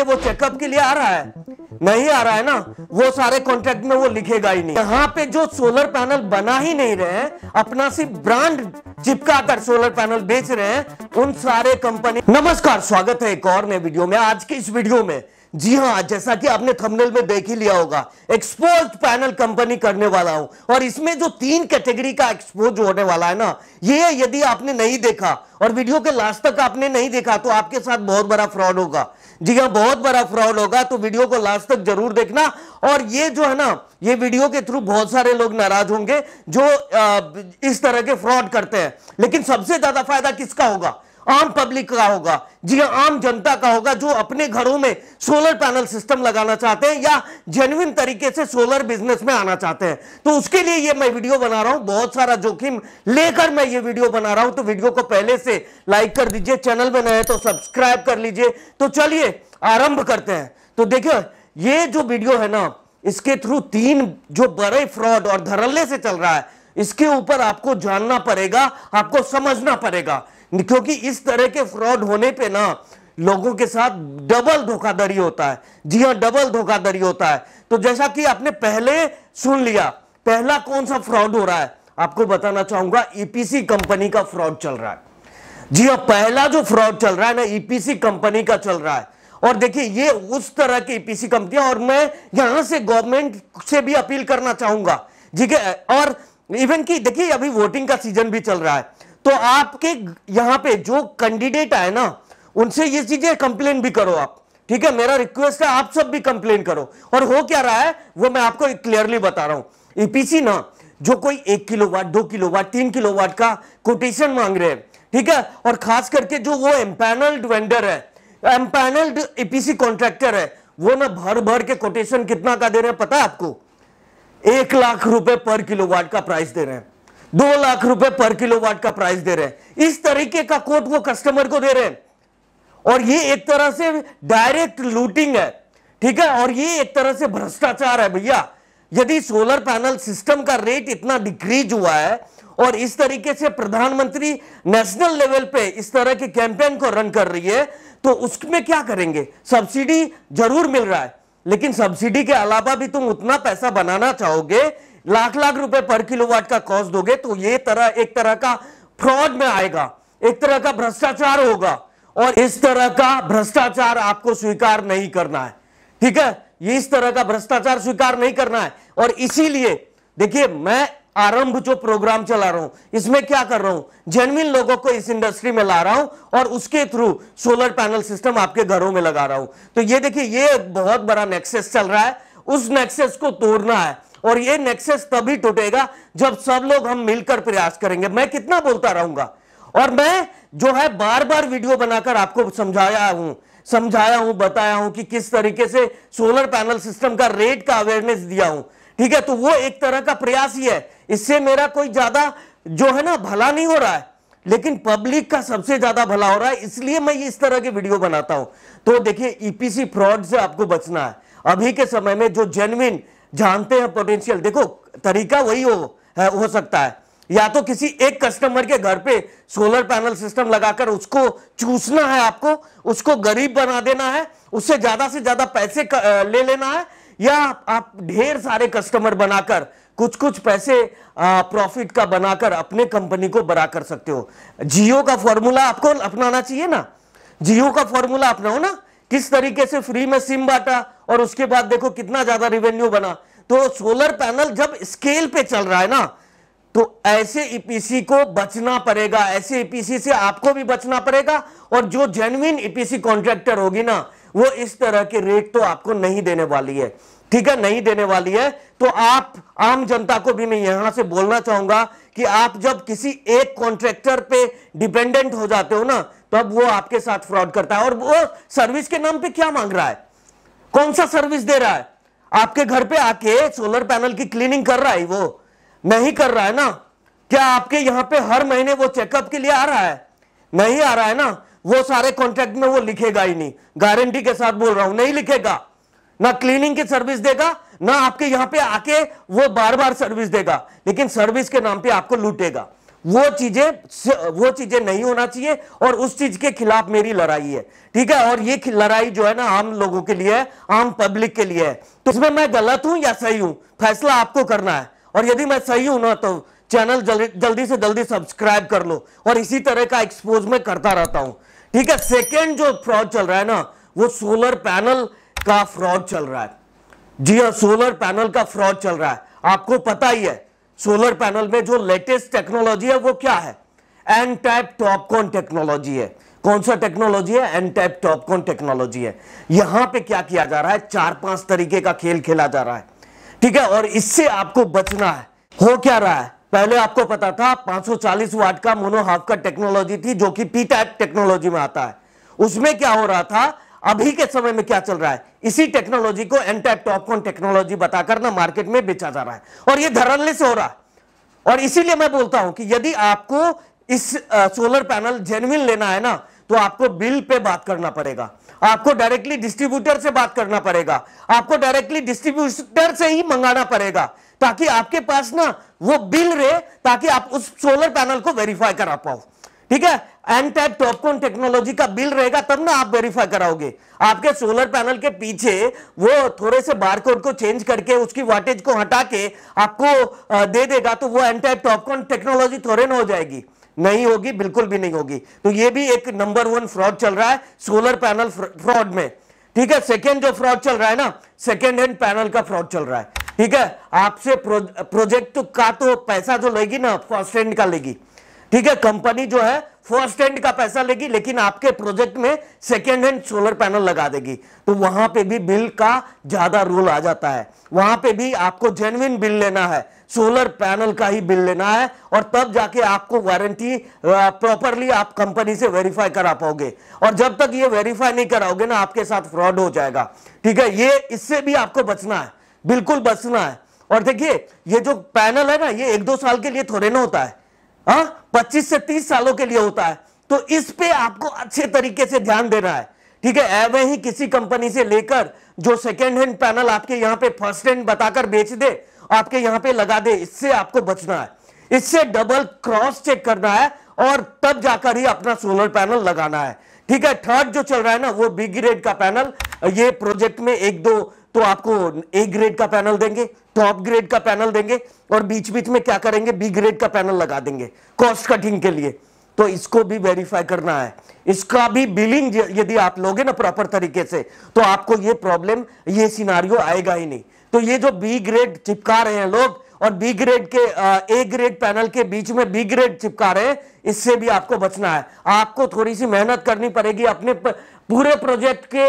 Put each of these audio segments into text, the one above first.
लिए वो चेकअप के लिए आ रहा है नहीं आ रहा है ना वो सारे कॉन्ट्रैक्ट में वो लिखेगा ही नहीं यहाँ पे जो सोलर पैनल बना ही नहीं रहे अपना सिर्फ ब्रांड चिपका कर सोलर पैनल बेच रहे हैं उन सारे कंपनी नमस्कार स्वागत है एक और नए वीडियो में आज के इस वीडियो में जी हाँ जैसा कि आपने थंबनेल में देख ही लिया होगा एक्सपोज पैनल कंपनी करने वाला हूं और इसमें जो तीन कैटेगरी का एक्सपोज होने वाला है ना ये यदि आपने नहीं देखा और वीडियो के लास्ट तक आपने नहीं देखा तो आपके साथ बहुत बड़ा फ्रॉड होगा जी हाँ बहुत बड़ा फ्रॉड होगा तो वीडियो को लास्ट तक जरूर देखना और ये जो है ना ये वीडियो के थ्रू बहुत सारे लोग नाराज होंगे जो इस तरह के फ्रॉड करते हैं लेकिन सबसे ज्यादा फायदा किसका होगा आम पब्लिक का होगा जी हाँ आम जनता का होगा जो अपने घरों में सोलर पैनल सिस्टम लगाना चाहते हैं या जेन्युन तरीके से सोलर बिजनेस में आना चाहते हैं तो उसके लिए ये मैं वीडियो बना रहा हूं बहुत सारा जोखिम लेकर मैं ये वीडियो बना रहा हूं तो वीडियो को पहले से लाइक कर दीजिए चैनल में नए तो सब्सक्राइब कर लीजिए तो चलिए आरंभ करते हैं तो देखिये ये जो वीडियो है ना इसके थ्रू तीन जो बड़े फ्रॉड और धरल्ले से चल रहा है इसके ऊपर आपको जानना पड़ेगा आपको समझना पड़ेगा क्योंकि इस तरह के फ्रॉड होने पे ना लोगों के साथ डबल धोखाधड़ी होता है जी हाँ डबल धोखाधड़ी होता है तो जैसा कि आपने पहले सुन लिया पहला कौन सा फ्रॉड हो रहा है आपको बताना चाहूंगा ईपीसी e कंपनी का फ्रॉड चल रहा है जी हाँ पहला जो फ्रॉड चल रहा है ना ईपीसी e कंपनी का चल रहा है और देखिए ये उस तरह की ईपीसी e कंपनियां और मैं यहां से गवर्नमेंट से भी अपील करना चाहूंगा ठीक है और इवन की देखिए अभी वोटिंग का सीजन भी चल रहा है तो आपके यहां पे जो कैंडिडेट आए ना उनसे ये चीजें कंप्लेन भी करो आप ठीक है मेरा रिक्वेस्ट है आप सब भी कंप्लेन करो और हो क्या रहा है वो मैं आपको क्लियरली बता रहा हूं ईपीसी e ना जो कोई एक किलो वाट दो किलो वाट तीन किलो वाट का कोटेशन मांग रहे हैं ठीक है और खास करके जो वो एम्पैनल्ड वेंडर है एम्पैनल्ड ईपीसी कॉन्ट्रैक्टर है वो ना भर भर के कोटेशन कितना का दे रहे हैं पता है आपको एक लाख रुपए पर किलो वाट का प्राइस दे रहे हैं दो लाख रुपए पर किलोवाट का प्राइस दे रहे हैं इस तरीके का कोट वो कस्टमर को दे रहे हैं और ये एक तरह से डायरेक्ट लूटिंग है ठीक है और ये एक तरह से भ्रष्टाचार है भैया यदि सोलर पैनल सिस्टम का रेट इतना डिक्रीज हुआ है और इस तरीके से प्रधानमंत्री नेशनल लेवल पे इस तरह के कैंपेन को रन कर रही है तो उसमें क्या करेंगे सब्सिडी जरूर मिल रहा है लेकिन सब्सिडी के अलावा भी तुम उतना पैसा बनाना चाहोगे लाख लाख रुपए पर किलोवाट का कॉस्ट दोगे तो ये तरह एक तरह का फ्रॉड में आएगा एक तरह का भ्रष्टाचार होगा और इस तरह का भ्रष्टाचार आपको स्वीकार नहीं करना है ठीक है ये इस तरह का भ्रष्टाचार स्वीकार नहीं करना है और इसीलिए देखिए मैं आरंभ जो प्रोग्राम चला रहा हूं इसमें क्या कर रहा हूं जेनविन लोगों को इस इंडस्ट्री में ला रहा हूं और उसके थ्रू सोलर पैनल सिस्टम आपके घरों में लगा रहा हूं तो ये देखिए ये बहुत बड़ा नेक्सेस चल रहा है उस नेक्सेस को तोड़ना है और ये नेक्सेस तभी टूटेगा जब सब लोग हम मिलकर प्रयास करेंगे मैं कितना बोलता रहूंगा और मैं जो है बार बार वीडियो बनाकर आपको समझाया हूं समझाया हूं बताया हूं कि किस तरीके से सोलर पैनल सिस्टम का रेट का अवेयरनेस दिया हूं ठीक है तो वो एक तरह का प्रयास ही है इससे मेरा कोई ज्यादा जो है ना भला नहीं हो रहा है लेकिन पब्लिक का सबसे ज्यादा भला हो रहा है इसलिए मैं इस तरह की वीडियो बनाता हूं तो देखिए ईपीसी e फ्रॉड से आपको बचना है अभी के समय में जो जेनविन जानते हैं पोटेंशियल देखो तरीका वही हो हो सकता है या तो किसी एक कस्टमर के घर पे सोलर पैनल सिस्टम लगाकर उसको चूसना है आपको उसको गरीब बना देना है उससे ज्यादा से ज्यादा पैसे ले लेना है या आप ढेर सारे कस्टमर बनाकर कुछ कुछ पैसे प्रॉफिट का बनाकर अपने कंपनी को बड़ा कर सकते हो जियो का फॉर्मूला आपको अपनाना चाहिए ना जियो का फॉर्मूला अपनाओ ना किस तरीके से फ्री में सिम बांटा और उसके बाद देखो कितना ज्यादा रिवेन्यू बना तो सोलर पैनल जब स्केल पे चल रहा है ना तो ऐसे ईपीसी e को बचना पड़ेगा ऐसे ईपीसी e से आपको भी बचना पड़ेगा और जो जेन्युन ईपीसी कॉन्ट्रैक्टर होगी ना वो इस तरह के रेट तो आपको नहीं देने वाली है ठीक है नहीं देने वाली है तो आप आम जनता को भी मैं यहां से बोलना चाहूंगा कि आप जब किसी एक कॉन्ट्रैक्टर पे डिपेंडेंट हो जाते हो ना तब वो आपके साथ फ्रॉड करता है और वो सर्विस के नाम पे क्या मांग रहा है कौन सा सर्विस दे रहा है आपके घर पे आके सोलर पैनल की क्लीनिंग कर रहा है वो नहीं कर रहा है ना क्या आपके यहां पे हर महीने वो चेकअप के लिए आ रहा है नहीं आ रहा है ना वो सारे कॉन्ट्रैक्ट में वो लिखेगा ही नहीं गारंटी के साथ बोल रहा हूं नहीं लिखेगा ना क्लीनिंग की सर्विस देगा ना आपके यहां पे आके वो बार बार सर्विस देगा लेकिन सर्विस के नाम पे आपको लूटेगा वो चीजें वो चीजें नहीं होना चाहिए और उस चीज के खिलाफ मेरी लड़ाई है ठीक है और ये लड़ाई जो है ना आम लोगों के लिए है आम पब्लिक के लिए है तो इसमें मैं गलत हूं या सही हूं फैसला आपको करना है और यदि मैं सही हूं ना तो चैनल जल्दी से जल्दी सब्सक्राइब कर लो और इसी तरह का एक्सपोज मैं करता रहता हूं ठीक है सेकेंड जो फ्रॉड चल रहा है ना वो सोलर पैनल का फ्रॉड चल रहा है जी हाँ सोलर पैनल का फ्रॉड चल रहा है आपको पता ही है सोलर पैनल में जो लेटेस्ट टेक्नोलॉजी है वो क्या है एन टाइप टॉपकॉन टेक्नोलॉजी है कौन सा टेक्नोलॉजी है एन टाइप टॉपकॉन टेक्नोलॉजी है यहां पे क्या किया जा रहा है चार पांच तरीके का खेल खेला जा रहा है ठीक है और इससे आपको बचना है हो क्या रहा है पहले आपको पता था 540 वाट का मोनोहाफ का टेक्नोलॉजी थी जो कि पी टाइप टेक्नोलॉजी में आता है उसमें क्या हो रहा था अभी के समय में क्या चल रहा है इसी टेक्नोलॉजी को एनटैप टॉपकॉन टेक्नोलॉजी बताकर ना मार्केट में बेचा जा रहा है और यह धरल्ले से हो रहा है और इसीलिए मैं बोलता हूं कि यदि आपको इस सोलर पैनल जेनविन लेना है ना तो आपको बिल पे बात करना पड़ेगा आपको डायरेक्टली डिस्ट्रीब्यूटर से बात करना पड़ेगा आपको डायरेक्टली डिस्ट्रीब्यूटर से ही मंगाना पड़ेगा ताकि आपके पास ना वो बिल रहे ताकि आप उस सोलर पैनल को वेरीफाई करा पाओ ठीक है एन टाइप टॉपकॉन टेक्नोलॉजी का बिल रहेगा तब ना आप वेरीफाई कराओगे आपके सोलर पैनल के पीछे वो थोड़े से बार कोड को चेंज करके उसकी वाटेज को हटा के आपको दे देगा तो वो एन टाइप टॉपकॉन टेक्नोलॉजी थोड़े ना हो जाएगी नहीं होगी बिल्कुल भी नहीं होगी तो ये भी एक नंबर वन फ्रॉड चल रहा है सोलर पैनल फ्रॉड में ठीक है सेकेंड जो फ्रॉड चल रहा है ना सेकेंड हैंड पैनल का फ्रॉड चल रहा है ठीक है आपसे प्रोजेक्ट का तो पैसा जो लेगी ना फर्स्ट हैंड का लेगी ठीक है कंपनी जो है फर्स्ट हैंड का पैसा लेगी लेकिन आपके प्रोजेक्ट में सेकेंड हैंड सोलर पैनल लगा देगी तो वहां पे भी बिल का ज्यादा रोल आ जाता है वहां पे भी आपको जेनविन बिल लेना है सोलर पैनल का ही बिल लेना है और तब जाके आपको वारंटी प्रॉपरली आप कंपनी से वेरीफाई करा पाओगे और जब तक ये वेरीफाई नहीं कराओगे ना आपके साथ फ्रॉड हो जाएगा ठीक है ये इससे भी आपको बचना है बिल्कुल बचना है और देखिए ये जो पैनल है ना ये एक दो साल के लिए थोड़े ना होता है हाँ, पच्चीस से तीस सालों के लिए होता है तो इस पे आपको अच्छे तरीके से ध्यान देना है ठीक है एवे ही किसी कंपनी से लेकर जो सेकेंड हैंड पैनल आपके यहां पे फर्स्ट हैंड बताकर बेच दे आपके यहां पे लगा दे इससे आपको बचना है इससे डबल क्रॉस चेक करना है और तब जाकर ही अपना सोलर पैनल लगाना है ठीक है थर्ड जो चल रहा है ना वो बी ग्रेड का पैनल ये प्रोजेक्ट में एक दो तो आपको ए ग्रेड का पैनल देंगे टॉप ग्रेड का पैनल देंगे और बीच बीच में क्या करेंगे बी ग्रेड का पैनल लगा देंगे कॉस्ट कटिंग के लिए तो इसको भी वेरीफाई करना है इसका भी बिलिंग यदि आप लोगे ना प्रॉपर तरीके से तो आपको ये प्रॉब्लम ये सिनारियो आएगा ही नहीं तो ये जो बी ग्रेड चिपका रहे हैं लोग और बी ग्रेड के ए ग्रेड पैनल के बीच में बी ग्रेड चिपका रहे हैं इससे भी आपको बचना है आपको थोड़ी सी मेहनत करनी पड़ेगी अपने पूरे प्रोजेक्ट के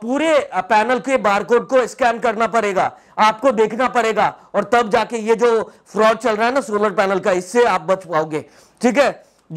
पूरे पैनल के बारकोड को स्कैन करना पड़ेगा आपको देखना पड़ेगा और तब जाके ये जो फ्रॉड चल रहा है ना सोलर पैनल का इससे आप बच पाओगे ठीक है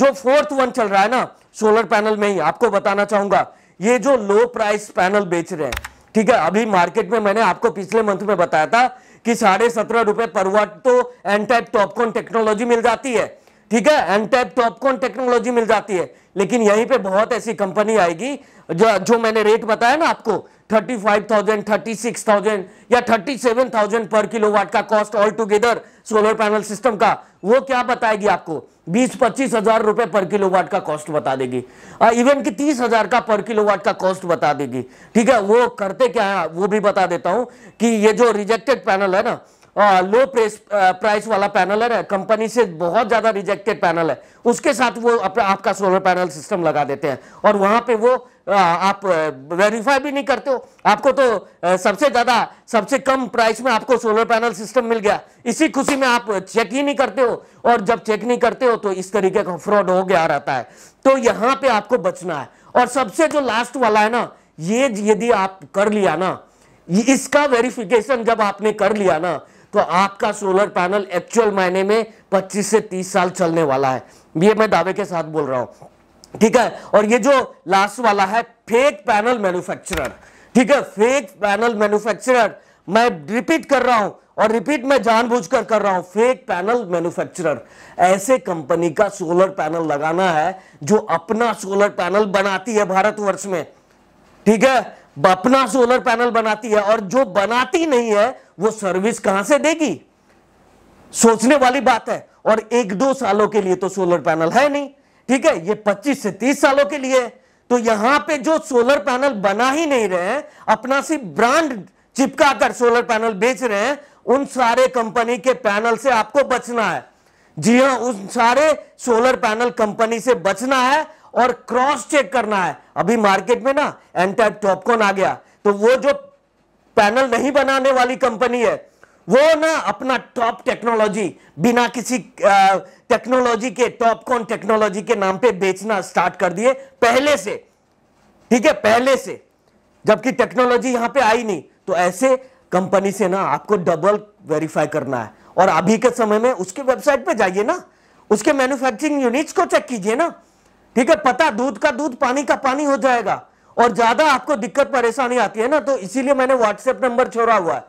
जो फोर्थ वन चल रहा है ना सोलर पैनल में ही आपको बताना चाहूंगा ये जो लो प्राइस पैनल बेच रहे हैं ठीक है अभी मार्केट में मैंने आपको पिछले मंथ में बताया था कि साढ़े सत्रह रुपए पर वाट तो एनटाइप टॉपकॉन टेक्नोलॉजी मिल जाती है ठीक है एनटाइप टॉपकॉन टेक्नोलॉजी मिल जाती है लेकिन यहीं पे बहुत ऐसी कंपनी आएगी जो जो मैंने रेट बताया ना आपको thirty five thousand thirty six thousand या thirty seven thousand per kilowatt का cost altogether solar panel system का वो क्या बताएगी आपको बीस पच्चीस हजार रुपए पर किलोवाट का कॉस्ट बता देगी इवन की तीस हजार का पर किलोवाट का कॉस्ट बता देगी ठीक है वो करते क्या है वो भी बता देता हूं कि ये जो रिजेक्टेड पैनल है ना लो प्रेस प्राइस वाला पैनल है कंपनी से बहुत ज़्यादा रिजेक्टेड पैनल है उसके साथ वो अप, आपका सोलर पैनल सिस्टम लगा देते हैं और वहाँ पे वो आ, आप वेरीफाई भी नहीं करते हो आपको तो आ, सबसे ज़्यादा सबसे कम प्राइस में आपको सोलर पैनल सिस्टम मिल गया इसी खुशी में आप चेक ही नहीं करते हो और जब चेक नहीं करते हो तो इस तरीके का फ्रॉड हो गया रहता है तो यहाँ पे आपको बचना है और सबसे जो लास्ट वाला है ना ये यदि आप कर लिया ना इसका वेरिफिकेशन जब आपने कर लिया ना तो आपका सोलर पैनल एक्चुअल मायने में 25 से 30 साल चलने वाला है ये मैं दावे के साथ बोल रहा हूं ठीक है और ये जो लास्ट वाला है फेक पैनल मैन्युफैक्चरर ठीक है फेक पैनल मैन्युफैक्चरर मैं रिपीट कर रहा हूं और रिपीट मैं जानबूझकर कर रहा हूं फेक पैनल मैन्युफैक्चरर ऐसे कंपनी का सोलर पैनल लगाना है जो अपना सोलर पैनल बनाती है भारतवर्ष में ठीक है अपना सोलर पैनल बनाती है और जो बनाती नहीं है वो सर्विस कहां से देगी सोचने वाली बात है और एक दो सालों के लिए तो सोलर पैनल है नहीं ठीक है ये 25 से 30 सालों के लिए तो यहां पे जो सोलर पैनल बना ही नहीं रहे अपना सी ब्रांड चिपका कर सोलर पैनल बेच रहे हैं उन सारे कंपनी के पैनल से आपको बचना है जी हाँ उन सारे सोलर पैनल कंपनी से बचना है और क्रॉस चेक करना है अभी मार्केट में ना एंटर टॉपकॉन आ गया तो वो जो पैनल नहीं बनाने वाली कंपनी है वो ना अपना टॉप टेक्नोलॉजी बिना किसी टेक्नोलॉजी के टॉपकॉन टेक्नोलॉजी के नाम पे बेचना स्टार्ट कर दिए पहले से ठीक है पहले से जबकि टेक्नोलॉजी यहां पे आई नहीं तो ऐसे कंपनी से ना आपको डबल वेरीफाई करना है और अभी के समय में उसके वेबसाइट पे जाइए ना उसके मैन्युफैक्चरिंग यूनिट्स को चेक कीजिए ना ठीक है पता दूध का दूध पानी का पानी हो जाएगा और ज्यादा आपको दिक्कत परेशानी आती है ना तो इसीलिए मैंने व्हाट्सएप नंबर छोड़ा हुआ है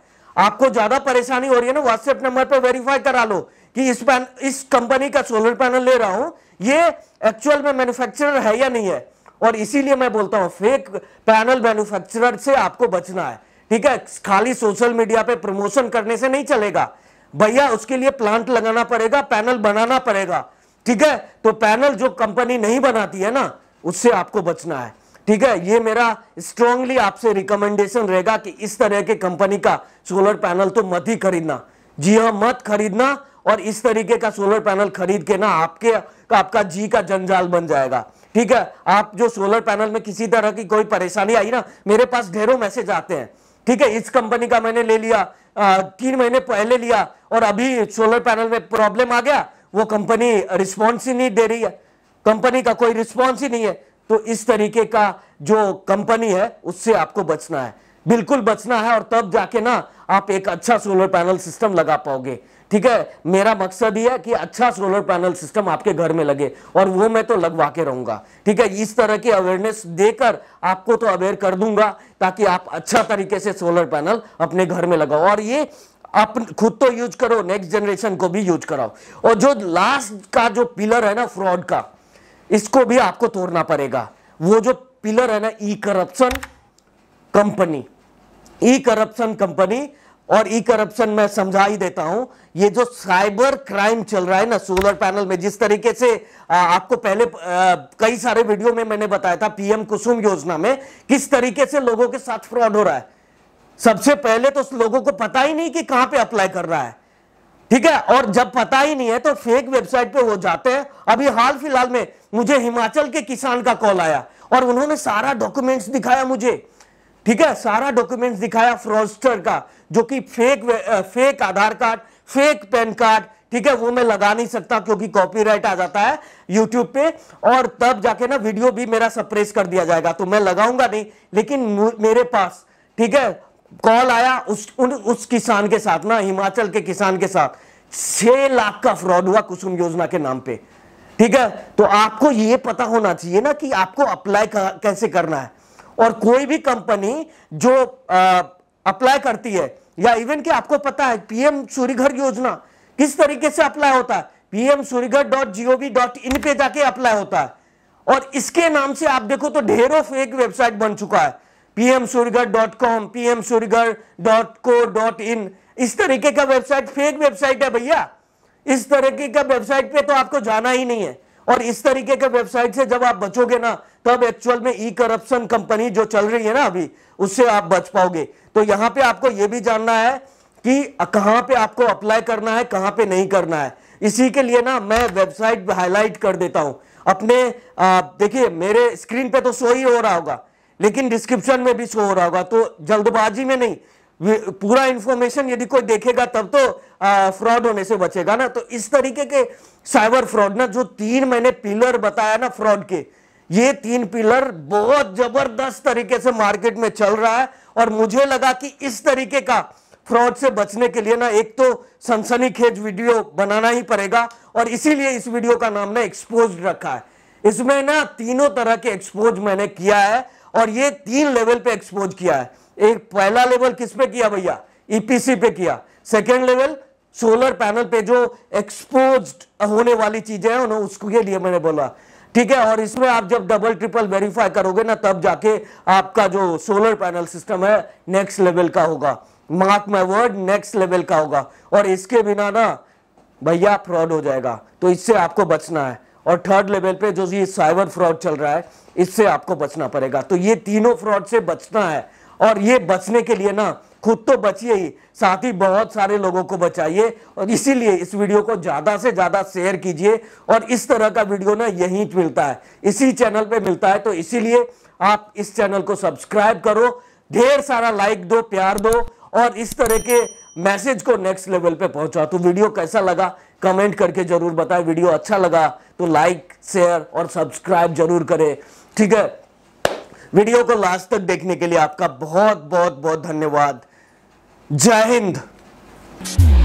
आपको ज्यादा परेशानी हो रही है ना व्हाट्सएप नंबर पर वेरीफाई करा लो कि इस पैन इस कंपनी का सोलर पैनल ले रहा हूं ये एक्चुअल में मैन्युफैक्चरर है या नहीं है और इसीलिए मैं बोलता हूं फेक पैनल मैन्युफैक्चरर से आपको बचना है ठीक है खाली सोशल मीडिया पे प्रमोशन करने से नहीं चलेगा भैया उसके लिए प्लांट लगाना पड़ेगा पैनल बनाना पड़ेगा ठीक है तो पैनल जो कंपनी नहीं बनाती है ना उससे आपको बचना है ठीक है ये मेरा स्ट्रांगली आपसे रिकमेंडेशन रहेगा कि इस तरह के कंपनी का सोलर पैनल तो मत ही खरीदना जी हाँ मत खरीदना और इस तरीके का सोलर पैनल खरीद के ना आपके का आपका जी का जंजाल बन जाएगा ठीक है आप जो सोलर पैनल में किसी तरह की कोई परेशानी आई ना मेरे पास ढेरों मैसेज आते हैं ठीक है इस कंपनी का मैंने ले लिया आ, तीन महीने पहले लिया और अभी सोलर पैनल में प्रॉब्लम आ गया वो कंपनी रिस्पॉन्स ही नहीं दे रही है कंपनी का कोई रिस्पॉन्स ही नहीं है तो इस तरीके का जो कंपनी है उससे आपको बचना है बिल्कुल बचना है और तब जाके ना आप एक अच्छा सोलर पैनल सिस्टम लगा पाओगे ठीक है मेरा मकसद ये है कि अच्छा सोलर पैनल सिस्टम आपके घर में लगे और वो मैं तो लगवा के रहूंगा ठीक है इस तरह की अवेयरनेस देकर आपको तो अवेयर कर दूंगा ताकि आप अच्छा तरीके से सोलर पैनल अपने घर में लगाओ और ये आप खुद तो यूज करो नेक्स्ट जनरेशन को भी यूज कराओ और जो लास्ट का जो पिलर है ना फ्रॉड का इसको भी आपको तोड़ना पड़ेगा वो जो पिलर है ना ई करप्शन कंपनी ई करप्शन कंपनी और ई करप्शन मैं समझा ही देता हूं ये जो साइबर क्राइम चल रहा है ना सोलर पैनल में जिस तरीके से आपको पहले कई सारे वीडियो में मैंने बताया था पीएम कुसुम योजना में किस तरीके से लोगों के साथ फ्रॉड हो रहा है सबसे पहले तो उस लोगों को पता ही नहीं कि कहां पे अप्लाई कर रहा है ठीक है और जब पता ही नहीं है तो फेक वेबसाइट पे वो जाते हैं अभी हाल फिलहाल में मुझे हिमाचल के किसान का कॉल आया और उन्होंने सारा डॉक्यूमेंट्स दिखाया मुझे ठीक है सारा डॉक्यूमेंट्स दिखाया फ्रॉस्टर का जो कि fake fake Aadhaar card fake PAN card ठीक है वो मैं लगा नहीं सकता क्योंकि कॉपीराइट आ जाता है यूट्यूब पे और तब जाके ना वीडियो भी मेरा सप्रेस कर दिया जाएगा तो मैं लगाऊंगा नहीं लेकिन मेरे पास ठीक है कॉल आया उस उन, उस किसान के साथ ना हिमाचल के किसान के साथ छह लाख का फ्रॉड हुआ कुसुम योजना के नाम पे ठीक है तो आपको ये पता होना चाहिए ना कि आपको अप्लाई कैसे करना है और कोई भी कंपनी जो अप्लाई करती है या इवन कि आपको पता है पीएम सूर्यघर योजना किस तरीके से अप्लाई होता है PM Surya Ghar dot gov dot in पे जाके अप्लाई होता है और इसके नाम से आप देखो तो ढेरों फेक वेबसाइट बन चुका है pmsurgar.com pmsurgar.co.in इस तरीके का वेबसाइट फेक वेबसाइट है भैया इस तरीके का वेबसाइट पे तो आपको जाना ही नहीं है और इस तरीके के वेबसाइट से जब आप बचोगे ना तब एक्चुअल में ई करप्शन कंपनी जो चल रही है ना अभी उससे आप बच पाओगे तो यहाँ पे आपको ये भी जानना है कि कहाँ पे आपको अप्लाई करना है कहाँ पे नहीं करना है इसी के लिए ना मैं वेबसाइट हाईलाइट कर देता हूं अपने देखिए मेरे स्क्रीन पे तो सो ही हो रहा होगा लेकिन डिस्क्रिप्शन में भी शो हो रहा होगा तो जल्दबाजी में नहीं पूरा इंफॉर्मेशन यदि कोई देखेगा तब तो फ्रॉड होने से बचेगा ना तो इस तरीके के साइबर फ्रॉड ना जो तीन मैंने पिलर बताया ना फ्रॉड के ये तीन पिलर बहुत जबरदस्त तरीके से मार्केट में चल रहा है और मुझे लगा कि इस तरीके का फ्रॉड से बचने के लिए ना एक तो सनसनीखेज वीडियो बनाना ही पड़ेगा और इसीलिए इस वीडियो का नाम ना एक्सपोज रखा है इसमें ना तीनों तरह के एक्सपोज मैंने किया है और ये तीन लेवल पे एक्सपोज किया है एक पहला लेवल किस पे किया भैया ईपीसी e पे किया सेकेंड लेवल सोलर पैनल पे जो एक्सपोज होने वाली चीजें हैं उसको उसके लिए मैंने बोला ठीक है और इसमें आप जब डबल ट्रिपल वेरीफाई करोगे ना तब जाके आपका जो सोलर पैनल सिस्टम है नेक्स्ट लेवल का होगा mark my word next level का होगा और इसके बिना ना भैया फ्रॉड हो जाएगा तो इससे आपको बचना है और थर्ड लेवल पे जो ये साइबर फ्रॉड चल रहा है इससे आपको बचना पड़ेगा तो ये तीनों फ्रॉड से बचना है और ये बचने के लिए ना खुद तो बचिए ही साथ ही बहुत सारे लोगों को बचाइए और इसीलिए इस वीडियो को ज़्यादा से ज़्यादा शेयर कीजिए और इस तरह का वीडियो ना यहीं मिलता है इसी चैनल पे मिलता है तो इसीलिए आप इस चैनल को सब्सक्राइब करो ढेर सारा लाइक दो प्यार दो और इस तरह के मैसेज को नेक्स्ट लेवल पे पहुंचाओ तो वीडियो कैसा लगा कमेंट करके जरूर बताए वीडियो अच्छा लगा तो लाइक शेयर और सब्सक्राइब जरूर करें ठीक है वीडियो को लास्ट तक देखने के लिए आपका बहुत बहुत बहुत धन्यवाद जय हिंद